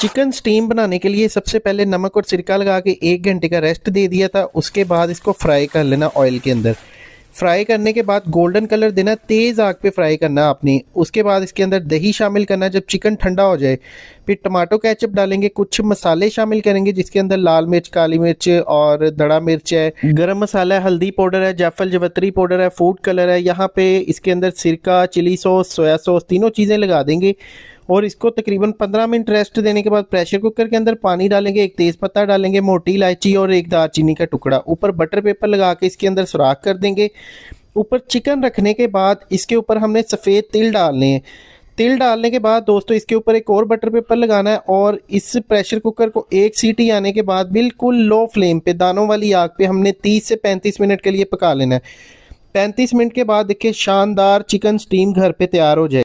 chicken steam बनाने के लिए सबसे पहले नमक और सिरका लगा के एक घंटे का रेस्ट दे दिया था उसके बाद इसको फ्राई कर लेना ऑयल के अंदर फ्राई करने के बाद गोल्डन कलर देना तेज़ आग पे फ्राई करना आपने उसके बाद इसके अंदर दही शामिल करना जब चिकन ठंडा हो जाए फिर टमाटो केचप डालेंगे कुछ मसाले शामिल करेंगे जिसके अंदर लाल मिर्च काली मिर्च और दड़ा मिर्च है गरम मसाला है हल्दी पाउडर है जैफल जवतरी पाउडर है फूड कलर है यहाँ पे इसके अंदर सिरका चिली सॉस सोया सॉस तीनों चीज़ें लगा देंगे और इसको तकरीबन पंद्रह मिनट रेस्ट देने के बाद प्रेशर कुकर के अंदर पानी डालेंगे एक तेज़ पत्ता डालेंगे मोटी इलायची और एक चीनी का टुकड़ा ऊपर बटर पेपर लगा के इसके अंदर सुराख कर देंगे ऊपर चिकन रखने के बाद इसके ऊपर हमने सफ़ेद तिल डालने हैं तिल डालने के बाद दोस्तों इसके ऊपर एक और बटर पेपर लगाना है और इस प्रेशर कुकर को एक सीटी आने के बाद बिल्कुल लो फ्लेम पे दानों वाली आग पे हमने 30 से 35 मिनट के लिए पका लेना है 35 मिनट के बाद देखिए शानदार चिकन स्टीम घर पे तैयार हो जाए